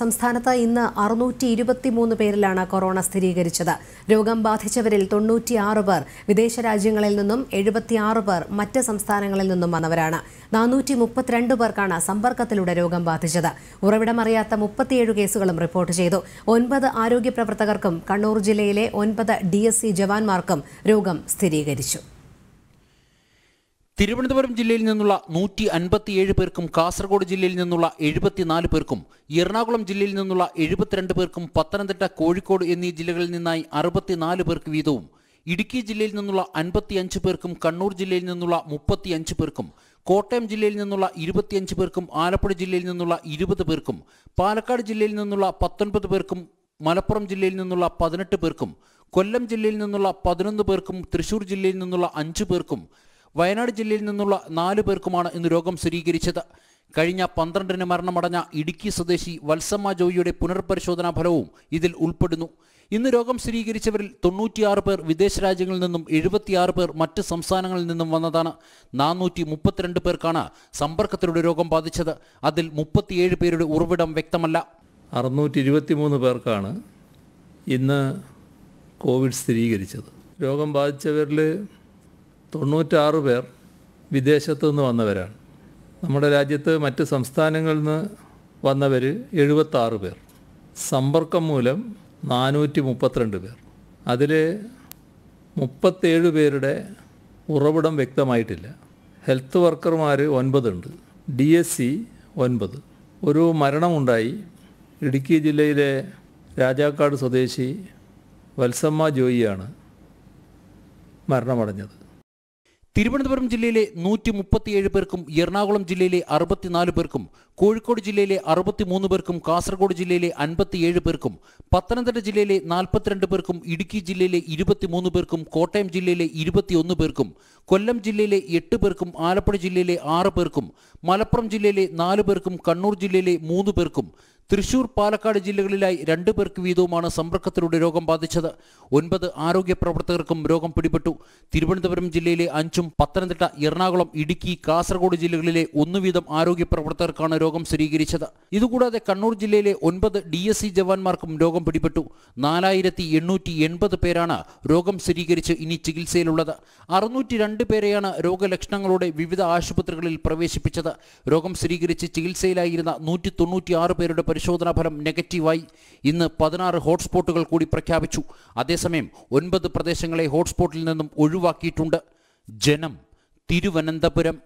സംസ്ഥാനത്ത് ഇന്ന് അറുന്നൂറ്റി ഇരുപത്തിമൂന്ന് പേരിലാണ് കൊറോണ സ്ഥിരീകരിച്ചത് രോഗം ബാധിച്ചവരിൽ തൊണ്ണൂറ്റിയാറ് പേർ വിദേശ രാജ്യങ്ങളിൽ നിന്നും എഴുപത്തിയാറ് പേർ മറ്റ് സംസ്ഥാനങ്ങളിൽ നിന്നും വന്നവരാണ് നാനൂറ്റി മുപ്പത്തിരണ്ട് പേർക്കാണ് സമ്പർക്കത്തിലൂടെ രോഗം ബാധിച്ചത് ഉറവിടമറിയാത്ത മുപ്പത്തിയേഴ് കേസുകളും റിപ്പോർട്ട് ചെയ്തു ഒൻപത് ആരോഗ്യ പ്രവർത്തകർക്കും കണ്ണൂർ ജില്ലയിലെ ഒൻപത് ഡി ജവാന്മാർക്കും രോഗം സ്ഥിരീകരിച്ചു തിരുവനന്തപുരം ജില്ലയിൽ നിന്നുള്ള നൂറ്റി അൻപത്തിയേഴ് പേർക്കും കാസർഗോഡ് ജില്ലയിൽ നിന്നുള്ള എഴുപത്തിനാല് പേർക്കും എറണാകുളം ജില്ലയിൽ നിന്നുള്ള എഴുപത്തിരണ്ട് പേർക്കും പത്തനംതിട്ട കോഴിക്കോട് എന്നീ ജില്ലകളിൽ നിന്നായി അറുപത്തിനാല് പേർക്ക് വീതവും ഇടുക്കി ജില്ലയിൽ നിന്നുള്ള അൻപത്തിയഞ്ച് പേർക്കും കണ്ണൂർ ജില്ലയിൽ നിന്നുള്ള മുപ്പത്തിയഞ്ച് പേർക്കും കോട്ടയം ജില്ലയിൽ നിന്നുള്ള ഇരുപത്തിയഞ്ച് പേർക്കും ആലപ്പുഴ ജില്ലയിൽ നിന്നുള്ള ഇരുപത് പേർക്കും പാലക്കാട് ജില്ലയിൽ നിന്നുള്ള പത്തൊൻപത് പേർക്കും മലപ്പുറം ജില്ലയിൽ നിന്നുള്ള പതിനെട്ട് പേർക്കും കൊല്ലം ജില്ലയിൽ നിന്നുള്ള പതിനൊന്ന് പേർക്കും തൃശൂർ ജില്ലയിൽ നിന്നുള്ള അഞ്ച് പേർക്കും വയനാട് ജില്ലയിൽ നിന്നുള്ള നാലു പേർക്കുമാണ് ഇന്ന് രോഗം സ്ഥിരീകരിച്ചത് കഴിഞ്ഞ പന്ത്രണ്ടിന് മരണമടഞ്ഞ ഇടുക്കി സ്വദേശി വത്സമ്മ ജോയിയുടെ പുനർപരിശോധനാ ഫലവും ഇതിൽ ഉൾപ്പെടുന്നു ഇന്ന് രോഗം സ്ഥിരീകരിച്ചവരിൽ തൊണ്ണൂറ്റിയാറ് പേർ വിദേശ രാജ്യങ്ങളിൽ നിന്നും എഴുപത്തിയാറ് പേർ മറ്റ് സംസ്ഥാനങ്ങളിൽ നിന്നും വന്നതാണ് നാനൂറ്റി മുപ്പത്തിരണ്ട് പേർക്കാണ് സമ്പർക്കത്തിലൂടെ രോഗം ബാധിച്ചത് അതിൽ മുപ്പത്തിയേഴ് പേരുടെ ഉറവിടം വ്യക്തമല്ല അറുന്നൂറ്റി മൂന്ന് പേർക്കാണ് ഇന്ന് കോവിഡ് സ്ഥിരീകരിച്ചത് രോഗം ബാധിച്ചവരിൽ തൊണ്ണൂറ്റാറ് പേർ വിദേശത്തു നിന്ന് വന്നവരാണ് നമ്മുടെ രാജ്യത്ത് മറ്റ് സംസ്ഥാനങ്ങളിൽ നിന്ന് വന്നവർ എഴുപത്താറ് പേർ സമ്പർക്കം മൂലം നാനൂറ്റി മുപ്പത്തിരണ്ട് പേർ അതിൽ മുപ്പത്തേഴ് പേരുടെ ഉറവിടം വ്യക്തമായിട്ടില്ല ഹെൽത്ത് വർക്കർമാർ ഒൻപതുണ്ട് ഡി എസ് സി ഒൻപത് ഒരു മരണമുണ്ടായി ഇടുക്കി ജില്ലയിലെ രാജാക്കാട് സ്വദേശി വത്സമ്മ ജോയിയാണ് മരണമടഞ്ഞത് തിരുവനന്തപുരം ജില്ലയിലെ നൂറ്റി മുപ്പത്തിയേഴ് പേർക്കും എറണാകുളം ജില്ലയിലെ അറുപത്തിനാല് പേർക്കും കോഴിക്കോട് ജില്ലയിലെ അറുപത്തിമൂന്ന് പേർക്കും കാസർഗോഡ് ജില്ലയിലെ അൻപത്തിയേഴ് പേർക്കും പത്തനംതിട്ട ജില്ലയിലെ നാൽപ്പത്തിരണ്ട് പേർക്കും ഇടുക്കി ജില്ലയിലെ ഇരുപത്തിമൂന്ന് പേർക്കും കോട്ടയം ജില്ലയിലെ ഇരുപത്തിയൊന്ന് പേർക്കും കൊല്ലം ജില്ലയിലെ എട്ട് പേർക്കും ആലപ്പുഴ ജില്ലയിലെ ആറ് പേർക്കും മലപ്പുറം ജില്ലയിലെ നാല് പേർക്കും കണ്ണൂർ ജില്ലയിലെ മൂന്ന് പേർക്കും തൃശൂർ പാലക്കാട് ജില്ലകളിലായി രണ്ടു പേർക്ക് വീതവുമാണ് സമ്പർക്കത്തിലൂടെ രോഗം ബാധിച്ചത് ഒൻപത് ആരോഗ്യ പ്രവർത്തകർക്കും രോഗം പിടിപെട്ടു തിരുവനന്തപുരം ജില്ലയിലെ അഞ്ചും പത്തനംതിട്ട എറണാകുളം ഇടുക്കി കാസർഗോഡ് ജില്ലകളിലെ ഒന്നു വീതം ആരോഗ്യ പ്രവർത്തകർക്കാണ് രോഗം രോഗം സ്ഥിരീകരിച്ചത് ഇതുകൂടാതെ കണ്ണൂർ ജില്ലയിലെ ഒൻപത് ഡി എസ് സി ജവാന്മാർക്കും രോഗം പിടിപെട്ടു നാലായിരത്തി എണ്ണൂറ്റി എൺപത് പേരാണ് രോഗം സ്ഥിരീകരിച്ച് ഇനി ചികിത്സയിലുള്ളത് അറുന്നൂറ്റി രണ്ട് പേരെയാണ് രോഗലക്ഷണങ്ങളോടെ വിവിധ ആശുപത്രികളിൽ പ്രവേശിപ്പിച്ചത് രോഗം സ്ഥിരീകരിച്ച് ചികിത്സയിലായിരുന്ന നൂറ്റി തൊണ്ണൂറ്റിയാറ് പേരുടെ പരിശോധനാ ഫലം നെഗറ്റീവായി ഇന്ന് പതിനാറ് ഹോട്ട്സ്പോട്ടുകൾ കൂടി പ്രഖ്യാപിച്ചു അതേസമയം ഒൻപത് പ്രദേശങ്ങളെ ഹോട്ട്സ്പോട്ടിൽ നിന്നും ഒഴിവാക്കിയിട്ടുണ്ട് ജനം തിരുവനന്തപുരം